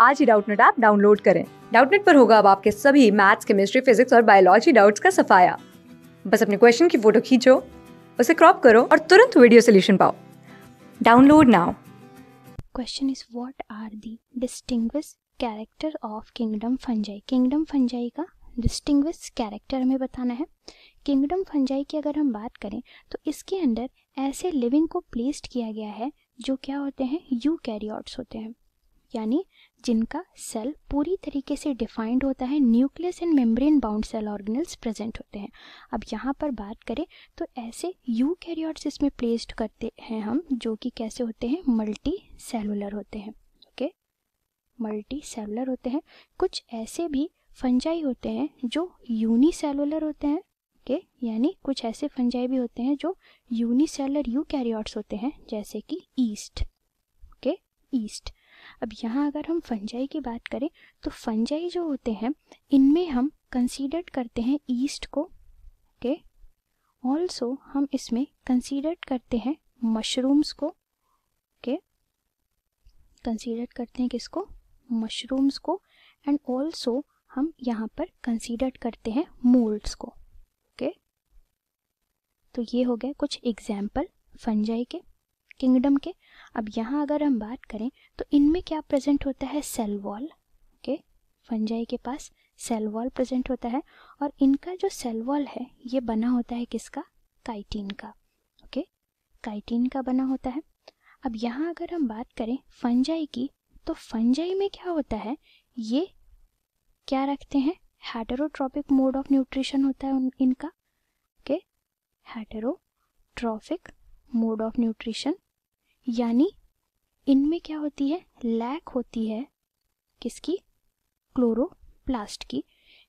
आज ही Doubtnut app download करें डाउटनेट पर होगा अब आपके सभी मैथ्स केमिस्ट्री फिजिक्स और बायोलॉजी डाउट्स का सफाया बस अपने क्वेश्चन की फोटो खींचो उसे क्रॉप करो और तुरंत वीडियो सोल्यूशन पाओ download now question is what are the distinguish character of kingdom fungi kingdom fungi का डिस्टिंग्विश कैरेक्टर हमें बताना है किंगडम फंजाई की अगर हम बात करें तो इसके अंदर ऐसे लिविंग को प्लेस्ड किया गया है जो क्या होते हैं यू होते हैं यानी जिनका सेल पूरी तरीके से डिफाइंड होता है nucleus and membrane bound cell organelles present होते हैं अब यहाँ पर बात करें तो ऐसे यू कैरियॉर्ड्स इसमें प्लेस्ड करते हैं हम जो कि कैसे होते हैं मल्टी सेलुलर होते हैं ओके मल्टी सेलुलर होते हैं कुछ ऐसे भी फंजाई होते हैं जो यूनिसेलुलर होते हैं ओके यानी कुछ ऐसे फंजाई भी होते हैं जो यूनिसेलर यू होते हैं जैसे कि ईस्ट ओके ईस्ट अब यहाँ अगर हम फंजाई की बात करें तो फंजाई जो होते हैं इनमें हम कंसीडर करते हैं ईस्ट को ओके ऑल्सो हम इसमें कंसीडर करते हैं मशरूम्स को ओके कंसीडर्ड करते हैं किसको मशरूम्स को एंड ऑल्सो हम यहाँ पर कंसीडर करते हैं मोल्ड्स को ओके तो ये हो गया कुछ एग्जाम्पल फंजाई के किंगडम के अब यहाँ अगर हम बात करें तो इनमें क्या प्रेजेंट होता है सेल वॉल ओके फंजाई के पास सेल वॉल प्रेजेंट होता है और इनका जो सेल वॉल है ये बना होता है किसका काइटीन का ओके काइटीन का बना होता है अब यहाँ अगर हम बात करें फंजाई की तो फंजाई में क्या होता है ये क्या रखते हैं हेटेरोट्रॉपिक मोड ऑफ न्यूट्रिशन होता है इनका okay heterotrophic mode of nutrition यानी इनमें क्या होती है लैक होती है किसकी क्लोरोप्लास्ट की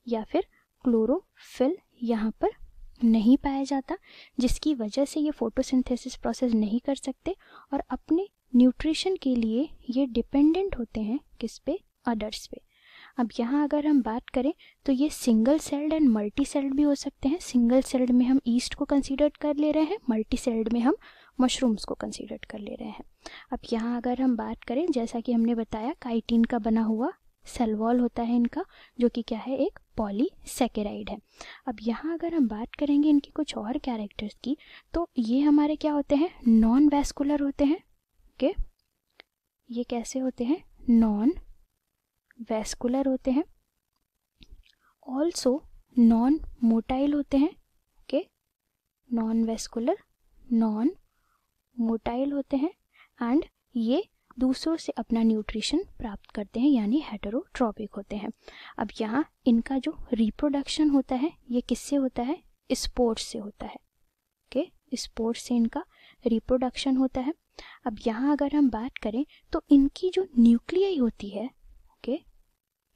या फिर क्लोरोफिल यहाँ पर नहीं पाया जाता जिसकी वजह से ये फोटोसिंथेसिस प्रोसेस नहीं कर सकते और अपने न्यूट्रिशन के लिए ये डिपेंडेंट होते हैं किस पे अदर्स पे अब यहाँ अगर हम बात करें तो ये single celled and multi celled भी हो सकते हैं सिंगल सेल्ड में हम ईस्ट को कंसीडर कर ले रहे हैं मल्टी सेल्ड में हम मशरूम्स को कंसीडर कर ले रहे हैं अब यहाँ अगर हम बात करें जैसा कि हमने बताया काइटीन का बना हुआ सेलवॉल होता है इनका जो कि क्या है एक पॉलीसेकेराइड है अब यहाँ अगर हम बात करेंगे इनकी कुछ और कैरेक्टर्स की तो ये हमारे क्या होते हैं नॉन वैस्कुलर होते हैं ओके ये कैसे होते हैं नॉन वेस्कुलर होते हैं ऑल्सो नॉन मोटाइल होते हैं okay non vascular non motile होते हैं एंड ये दूसरों से अपना न्यूट्रिशन प्राप्त करते हैं यानी हेटरोट्रॉपिक होते हैं अब यहाँ इनका जो रिप्रोडक्शन होता है ये किससे होता है स्पोर्ट्स से होता है ओके स्पोर्ट्स से इनका रिप्रोडक्शन होता है अब यहाँ अगर हम बात करें तो इनकी जो न्यूक्लियाई होती है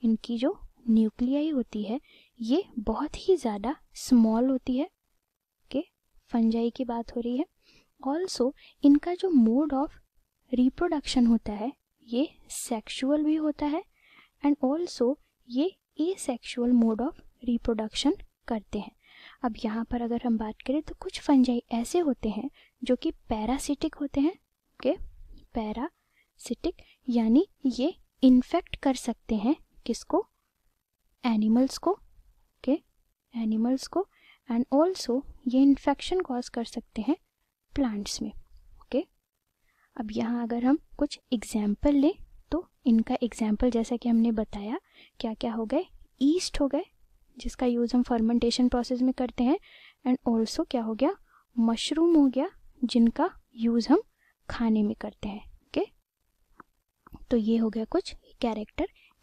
इनकी जो न्यूक्लियाई होती है ये बहुत ही ज़्यादा स्मॉल होती है के फंजाई की बात हो रही है ऑल्सो इनका जो मोड ऑफ रिप्रोडक्शन होता है ये सेक्शुअल भी होता है एंड ऑल्सो ये asexual mode of reproduction करते हैं अब यहाँ पर अगर हम बात करें तो कुछ फंजाई ऐसे होते हैं जो कि पैरासिटिक होते हैं के पैरासिटिक यानी ये इन्फेक्ट कर सकते हैं किसको एनिमल्स को ओके okay? एनिमल्स को एंड ऑल्सो ये इन्फेक्शन कॉज कर सकते हैं प्लांट्स में ओके okay? अब यहाँ अगर हम कुछ एग्जाम्पल लें तो इनका एग्जाम्पल जैसा कि हमने बताया क्या क्या हो गए ईस्ट हो गए जिसका यूज़ हम फर्मेंटेशन प्रोसेस में करते हैं एंड ऑल्सो क्या हो गया मशरूम हो गया जिनका यूज़ हम खाने में करते हैं ओके okay? तो ये हो गया कुछ कैरेक्टर